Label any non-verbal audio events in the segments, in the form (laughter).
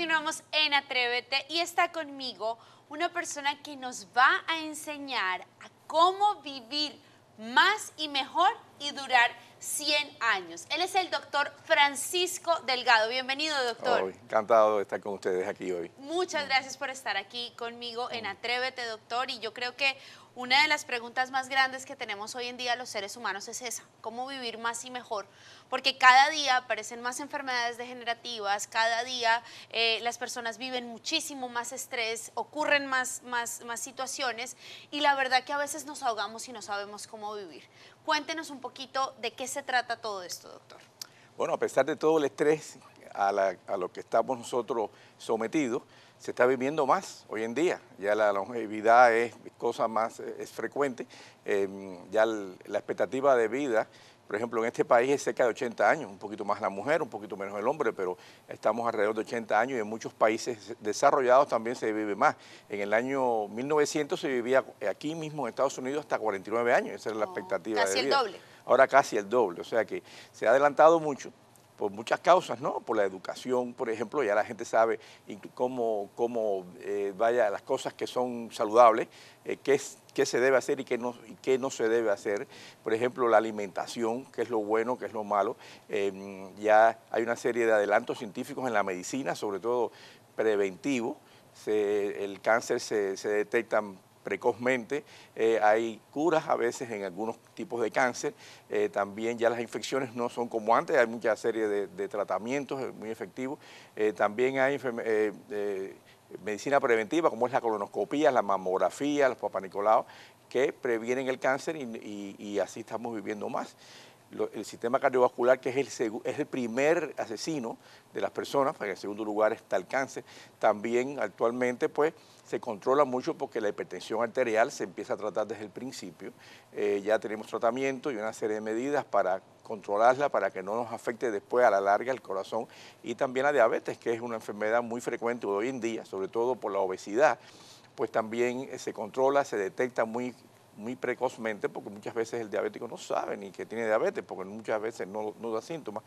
continuamos en Atrévete y está conmigo una persona que nos va a enseñar a cómo vivir más y mejor y durar 100 años. Él es el doctor Francisco Delgado. Bienvenido, doctor. encantado de estar con ustedes aquí hoy. Muchas gracias por estar aquí conmigo en Atrévete, doctor. Y yo creo que una de las preguntas más grandes que tenemos hoy en día los seres humanos es esa, cómo vivir más y mejor, porque cada día aparecen más enfermedades degenerativas, cada día eh, las personas viven muchísimo más estrés, ocurren más, más, más situaciones y la verdad que a veces nos ahogamos y no sabemos cómo vivir. Cuéntenos un poquito de qué se trata todo esto, doctor. Bueno, a pesar de todo el estrés a, lo que estamos nosotros sometidos, se está viviendo más hoy en día. Ya la longevidad es cosa más eh, es frecuente. Em, ya la expectativa de vida, por ejemplo, en este país es cerca de 80 años, un poquito más la mujer, un poquito menos el hombre, pero estamos alrededor de 80 años y en muchos países desarrollados también se vive más. En el año 1900 se vivía aquí mismo en Estados Unidos hasta 49 años, esa era la oh, expectativa de vida. el doble. Ahora casi el doble, o sea que se ha adelantado mucho por muchas causas, ¿no? Por la educación, por ejemplo, ya la gente sabe cómo, cómo eh, vaya las cosas que son saludables, eh, qué, qué, se debe hacer y qué, no, y qué no se debe hacer. Por ejemplo, la alimentación, qué es lo bueno, qué es lo malo. Em, ya hay una serie de adelantos científicos en la medicina, sobre todo preventivo. el cáncer se, se detecta precozmente. Eh, hay curas a veces en algunos tipos de cáncer. Eh, también ya las infecciones no son como antes, hay mucha serie de, tratamientos eh, muy efectivos. también hay medicina preventiva, como es la colonoscopía, la mamografía, los papanicolaos, que previenen el cáncer y así estamos viviendo más el sistema cardiovascular, que es el, es el primer asesino de las personas, porque en segundo lugar está el cáncer. También actualmente pues se controla mucho porque la hipertensión arterial se empieza a tratar desde el principio. Eh, ya tenemos tratamiento y una serie de medidas para controlarla, para que no nos afecte después a la larga el corazón y también la diabetes, que es una enfermedad muy frecuente hoy en día, sobre todo por la obesidad pues también eh, se controla, se detecta muy muy precozmente porque muchas veces el diabético no sabe ni que tiene diabetes porque muchas veces no, no da síntomas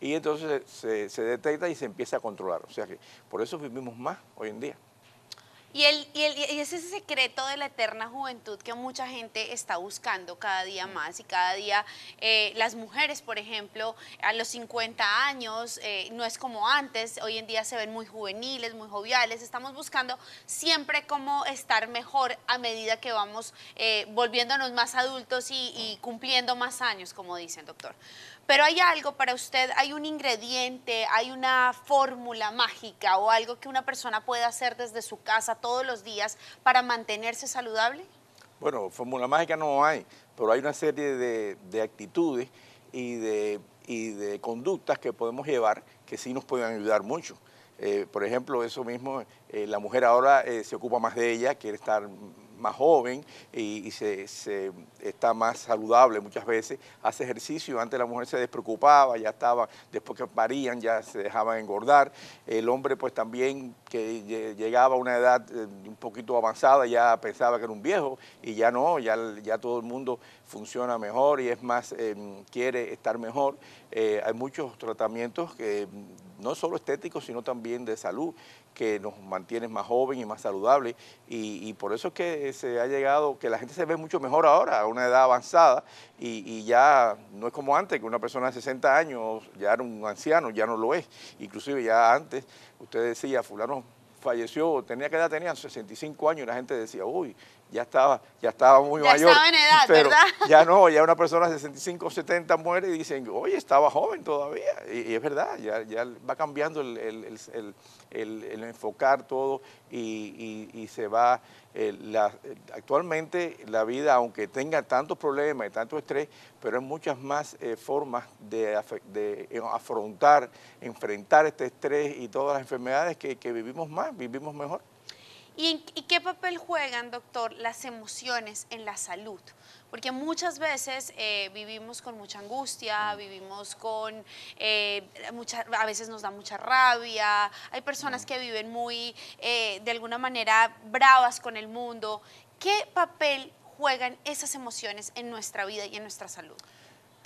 y entonces se, se detecta y se empieza a controlar. O sea que por eso vivimos más hoy en día. Y, el, y, el, y, es ese secreto de la eterna juventud que mucha gente está buscando cada día mm. más y cada día eh, las mujeres, por ejemplo, a los 50 años eh, no es como antes, hoy en día se ven muy juveniles, muy joviales, estamos buscando siempre cómo estar mejor a medida que vamos eh, volviéndonos más adultos y, y mm. cumpliendo más años, como dicen, doctor. Pero hay algo para usted, hay un ingrediente, hay una fórmula mágica o algo que una persona puede hacer desde su casa todos los días para mantenerse saludable? Bueno, fórmula mágica no hay, pero hay una serie de, actitudes y de, de conductas que podemos llevar que sí nos pueden ayudar mucho. Eh, por ejemplo, eso mismo, eh, la mujer ahora eh, se ocupa más de ella, quiere estar más joven y, se, está más saludable muchas veces, hace ejercicio, antes la mujer se despreocupaba, ya estaba, después que parían ya se dejaba engordar, el hombre pues también que llegaba a una edad eh, un poquito avanzada ya pensaba que era un viejo y ya no, ya, ya todo el mundo funciona mejor y es más, eh, quiere estar mejor. Eh, hay muchos tratamientos que no solo estéticos, sino también de salud, que nos mantiene más joven y más saludable. Y, por eso es que se ha llegado, que la gente se ve mucho mejor ahora, a una edad avanzada, y, y, ya no es como antes, que una persona de 60 años ya era un anciano, ya no lo es. Inclusive ya antes, usted decía, fulano falleció, tenía que edad, tenía? 65 años y la gente decía, uy, ya estaba, ya estaba muy ya mayor. en edad, ¿verdad? Ya no, ya una persona de 65 o 70 muere y dicen, oye, estaba joven todavía. Y, es verdad, ya, ya, va cambiando el, enfocar todo y se va eh, eh, actualmente la vida, aunque tenga tantos problemas y tanto estrés, pero hay muchas más eh, formas de, afrontar, enfrentar este estrés y todas las enfermedades que vivimos más, vivimos mejor. ¿Y, qué papel juegan, doctor, las emociones en la salud? Porque muchas veces eh, vivimos con mucha angustia, vivimos con, eh, a veces nos da mucha rabia, hay personas que viven muy, eh, de alguna manera, bravas con el mundo. ¿Qué papel juegan esas emociones en nuestra vida y en nuestra salud?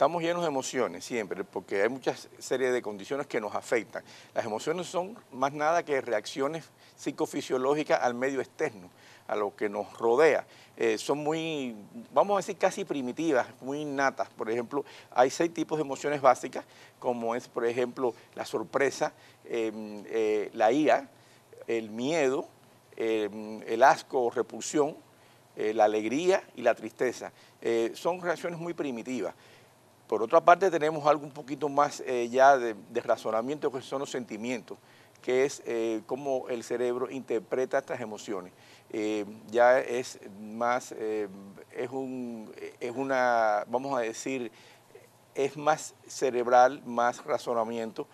estamos llenos de emociones siempre, porque hay muchas series de condiciones que nos afectan. Las emociones son más nada que reacciones psicofisiológicas al medio externo, a lo que nos rodea. Eh, son muy, vamos a decir, casi primitivas, muy innatas. Por ejemplo, hay seis tipos de emociones básicas, como es, por ejemplo, la sorpresa, em, eh, la ira, el miedo, em, el asco o repulsión, eh, la alegría y la tristeza. son reacciones muy primitivas. Por otra parte, tenemos algo un poquito más eh, ya de, razonamiento, que son los sentimientos, que es eh, cómo el cerebro interpreta estas emociones. Eh, ya es más, es, una, vamos a decir, es más cerebral, más razonamiento,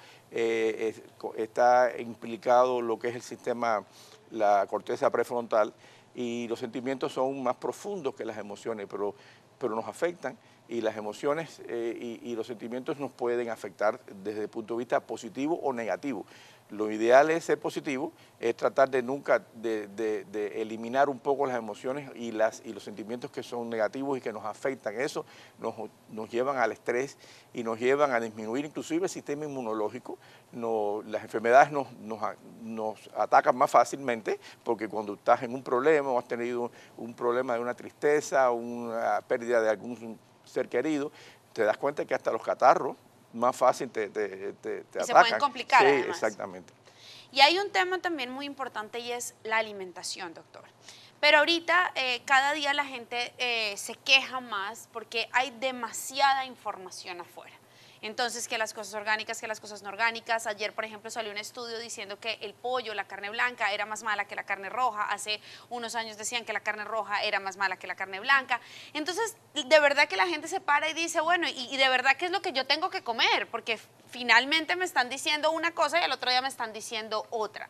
está implicado lo que es el sistema, la corteza prefrontal, y los sentimientos son más profundos que las emociones, pero nos afectan y las emociones eh, y, los sentimientos nos pueden afectar desde el punto de vista positivo o negativo. Lo ideal es ser positivo, es tratar de nunca de, de, eliminar un poco las emociones y, las, y los sentimientos que son negativos y que nos afectan. Eso nos, nos llevan al estrés y nos llevan a disminuir inclusive el sistema inmunológico. las enfermedades nos, nos, nos atacan más fácilmente porque cuando estás en un problema o has tenido un problema de una tristeza, una pérdida de algún ser querido, te das cuenta que hasta los catarros más fácil te, te, te, Se pueden complicar. Sí, exactamente. Y hay un tema también muy importante y es la alimentación, doctor. Pero ahorita eh, cada día la gente eh, se queja más porque hay demasiada información afuera. Entonces, que las cosas orgánicas, que las cosas no orgánicas. Ayer, por ejemplo, salió un estudio diciendo que el pollo, la carne blanca, era más mala que la carne roja. Hace unos años decían que la carne roja era más mala que la carne blanca. Entonces, de verdad que la gente se para y dice, bueno, y, de verdad qué es lo que yo tengo que comer, porque finalmente me están diciendo una cosa y al otro día me están diciendo otra.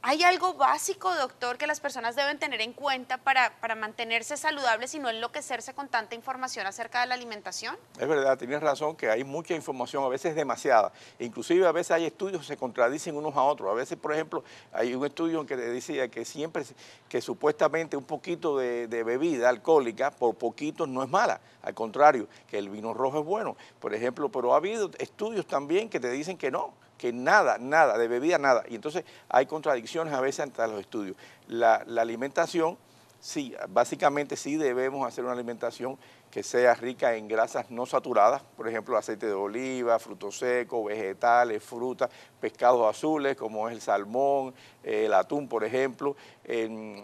¿Hay algo básico, doctor, que las personas deben tener en cuenta para, mantenerse saludables y no enloquecerse con tanta información acerca de la alimentación? Es verdad, tienes razón que hay mucha información, a veces demasiada. Inclusive a veces hay estudios que se contradicen unos a otros. A veces, por ejemplo, hay un estudio en que decía que siempre, que supuestamente un poquito de, de bebida alcohólica por poquito no es mala. Al contrario, que el vino rojo es bueno. Por ejemplo, pero ha habido estudios también que te dicen que no que nada, nada, de bebida nada. Y entonces hay contradicciones a veces entre los estudios. La, alimentación, sí, básicamente sí debemos hacer una alimentación que sea rica en grasas no saturadas, por ejemplo, aceite de oliva, frutos secos, vegetales, frutas, pescados azules como es el salmón, eh, el atún, por ejemplo,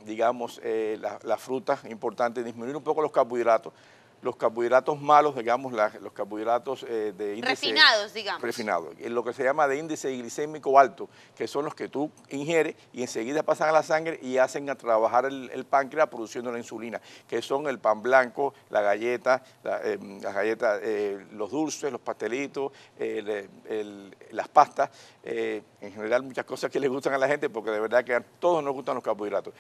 digamos, eh, las la frutas, importante disminuir un poco los carbohidratos los carbohidratos malos, digamos, los carbohidratos eh, de índice... Refinados, digamos. Refinados, lo que se llama de índice glicémico alto, que son los que tú ingieres y enseguida pasan a la sangre y hacen a trabajar el, páncreas produciendo la insulina, que son el pan blanco, la galleta, em, las galletas, eh, los dulces, los pastelitos, eh, las pastas, en general muchas cosas que les gustan a la gente, porque de verdad que a todos nos gustan los carbohidratos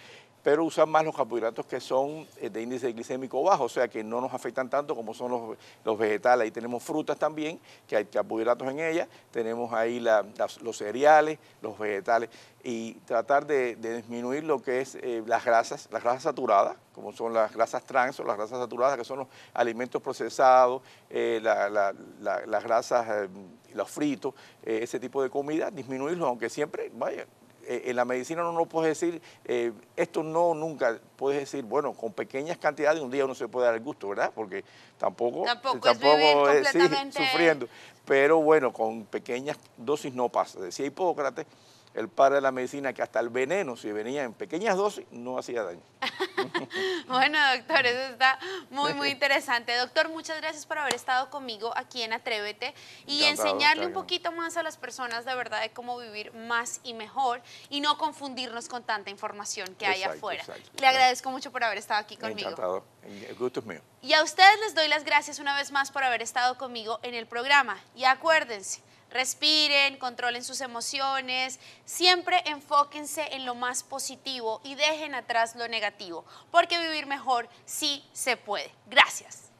pero usan más los carbohidratos que son eh, de índice glicémico bajo, o sea que no nos afectan tanto como son los, vegetales. Ahí tenemos frutas también, que hay carbohidratos en ellas, tenemos ahí los cereales, los vegetales, y tratar de, disminuir lo que es eh, las grasas, las grasas saturadas, como son las grasas trans o las grasas saturadas, que son los alimentos procesados, eh, las grasas, los fritos, ese tipo de comida, disminuirlos, aunque siempre, vaya, eh, en la medicina no no puedes decir, eh, esto no, nunca, puedes decir, bueno, con pequeñas cantidades un día uno se puede dar el gusto, ¿verdad? Porque tampoco, tampoco, eh, sufriendo. Pero bueno, con pequeñas dosis no pasa. Decía Hipócrates, el padre de la medicina, que hasta el veneno, si venía en pequeñas dosis, no hacía daño. (laughs) Bueno, doctor, eso está muy, muy interesante. Doctor, muchas gracias por haber estado conmigo aquí en Atrévete y enseñarle un poquito más a las personas de verdad de cómo vivir más y mejor y no confundirnos con tanta información que hay afuera. Le agradezco mucho por haber estado aquí conmigo. El gusto mío. Y a ustedes les doy las gracias una vez más por haber estado conmigo en el programa. Y acuérdense, respiren, controlen sus emociones, siempre enfóquense en lo más positivo y dejen atrás lo negativo, porque vivir mejor sí se puede. Gracias.